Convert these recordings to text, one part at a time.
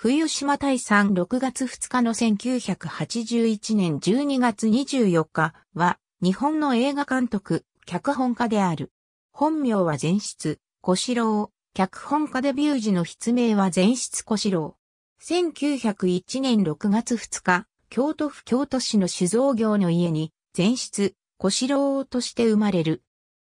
冬島大山6月2日の1981年12月24日は、日本の映画監督、脚本家である。本名は前室、小四郎。脚本家デビュー時の筆名は前室小四郎。1901年6月2日、京都府京都市の酒造業の家に、前室、小四郎として生まれる。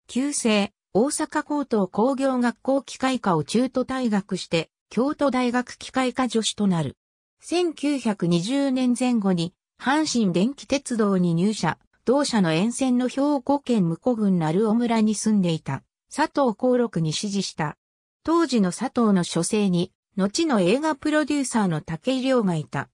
旧姓、大阪高等工業学校機械科を中途退学して、京都大学機械科助手となる。1920年前後に阪神電気鉄道に入社、同社の沿線の兵庫県向郡鳴尾村に住んでいた佐藤幸六に指示した。当時の佐藤の書生に、後の映画プロデューサーの竹井亮がいた。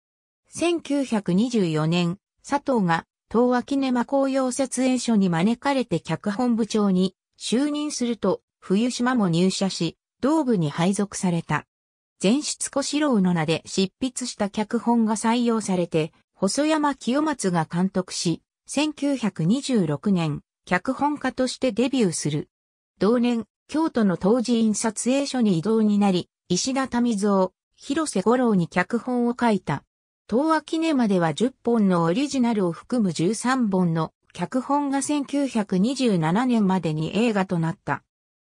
1924年、佐藤が東和キネマ紅葉設営所に招かれて脚本部長に就任すると、冬島も入社し、同部に配属された。前出小四郎の名で執筆した脚本が採用されて、細山清松が監督し、1926年、脚本家としてデビューする。同年、京都の当時印撮影所に移動になり、石田民蔵、広瀬五郎に脚本を書いた。東亜記念までは10本のオリジナルを含む13本の脚本が1927年までに映画となった。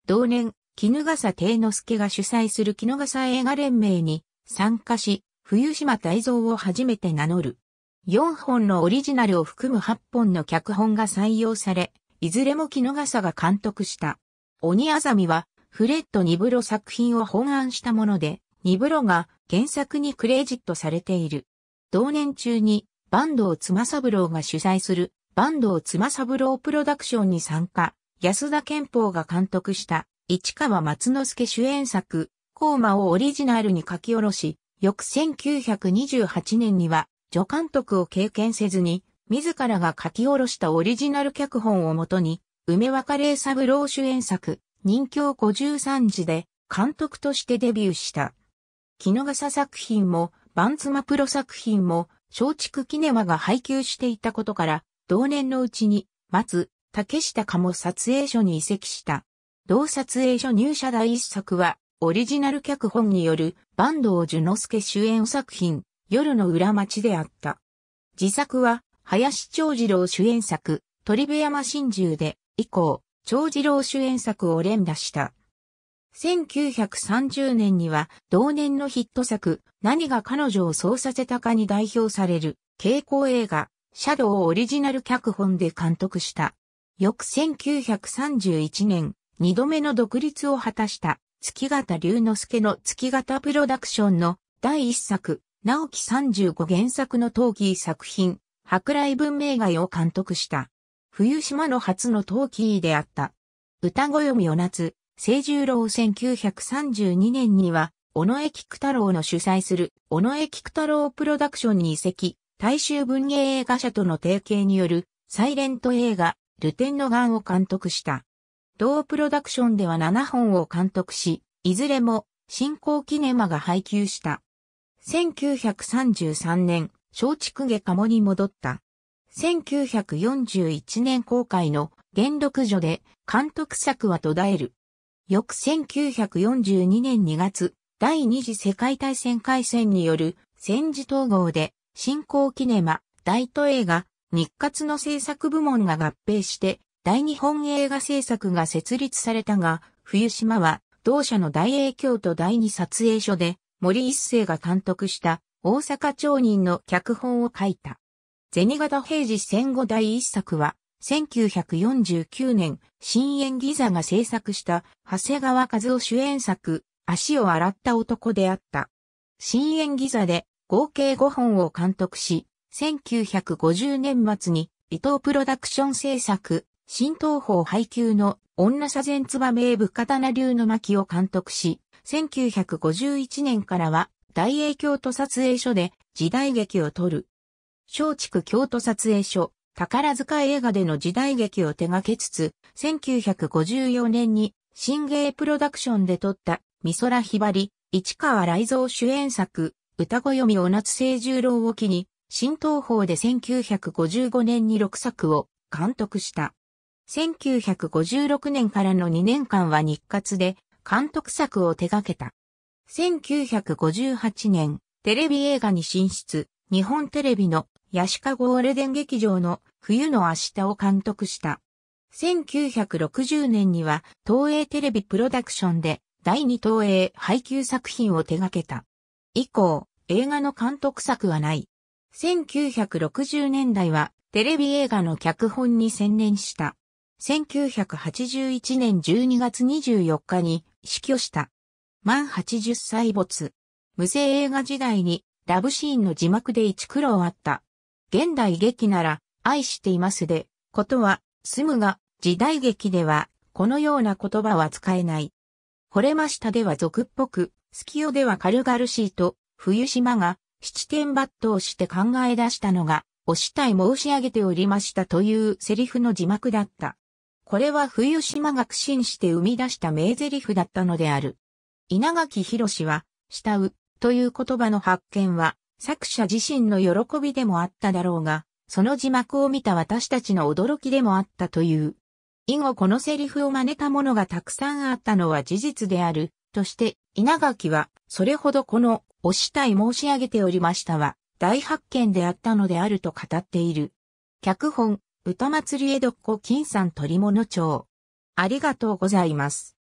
同年、絹笠帝之助が主催する絹笠映画連盟に参加し、冬島大蔵を初めて名乗る。4本のオリジナルを含む8本の脚本が採用され、いずれも絹笠が監督した。鬼あざみは、フレッド・ニブロ作品を本案したもので、ニブロが原作にクレジットされている。同年中に、坂東ぶ三郎が主催する、坂東ぶ三郎プロダクションに参加、安田憲法が監督した、市川松之助主演作、コーマをオリジナルに書き下ろし、翌1928年には、助監督を経験せずに、自らが書き下ろしたオリジナル脚本をもとに、梅若霊三郎主演作、任教53時で、監督としてデビューした。木の笠作品も、バンツマプロ作品も、松竹キネマが配給していたことから、同年のうちに、松、竹下かも撮影所に移籍した。同撮影所入社第一作は、オリジナル脚本による、坂東樹之介主演作品、夜の裏町であった。自作は、林長次郎主演作、鳥部山真珠で、以降、長次郎主演作を連打した。1930年には、同年のヒット作、何が彼女をそうさせたかに代表される、傾向映画、シャドウをオリジナル脚本で監督した。翌1931年、二度目の独立を果たした月形龍之介の月形プロダクションの第一作、直木35原作の陶器作品、博来文明街を監督した。冬島の初の陶器であった。歌子読みを夏、清十郎1932年には、尾上菊太郎の主催する、尾上菊太郎プロダクションに移籍、大衆文芸映画社との提携による、サイレント映画、ルテンのガンを監督した。同プロダクションでは7本を監督し、いずれも新興キネマが配給した。1933年、松竹下鴨に戻った。1941年公開の原禄所で監督作は途絶える。翌1942年2月、第二次世界大戦開戦による戦時統合で新興キネマ、大都映画、日活の制作部門が合併して大日本映画制作が設立されたが、冬島は同社の大影響と第二撮影所で森一世が監督した大阪町人の脚本を書いた。銭形平次戦後第一作は、1949年、新演ギザが制作した長谷川和夫主演作、足を洗った男であった。新演ギザで合計5本を監督し、1950年末に伊藤プロダクション制作、新東宝配給の女左前つば名部刀流の巻を監督し、1951年からは大英京都撮影所で時代劇を撮る。松竹京都撮影所、宝塚映画での時代劇を手掛けつつ、1954年に新芸プロダクションで撮った美空ひばり、市川雷蔵主演作、歌子読みお夏清十郎を機に、新東宝で1955年に6作を監督した。1956年からの2年間は日活で監督作を手掛けた。1958年、テレビ映画に進出、日本テレビのヤシカゴールデン劇場の冬の明日を監督した。1960年には東映テレビプロダクションで第2東映配給作品を手掛けた。以降、映画の監督作はない。1960年代はテレビ映画の脚本に専念した。1981年12月24日に死去した。満80歳没。無声映画時代にラブシーンの字幕で一苦労あった。現代劇なら愛していますで、ことは、済むが、時代劇では、このような言葉は使えない。惚れましたでは俗っぽく、好きよでは軽々しいと、冬島が、七点抜刀して考え出したのが、お死体い申し上げておりましたというセリフの字幕だった。これは冬島が苦心して生み出した名台詞だったのである。稲垣博は、慕う、という言葉の発見は、作者自身の喜びでもあっただろうが、その字幕を見た私たちの驚きでもあったという。以後このセリフを真似たものがたくさんあったのは事実である、として、稲垣は、それほどこの、おしたい申し上げておりましたは、大発見であったのであると語っている。脚本、歌祭り江戸っ子金さん鳥物町。ありがとうございます。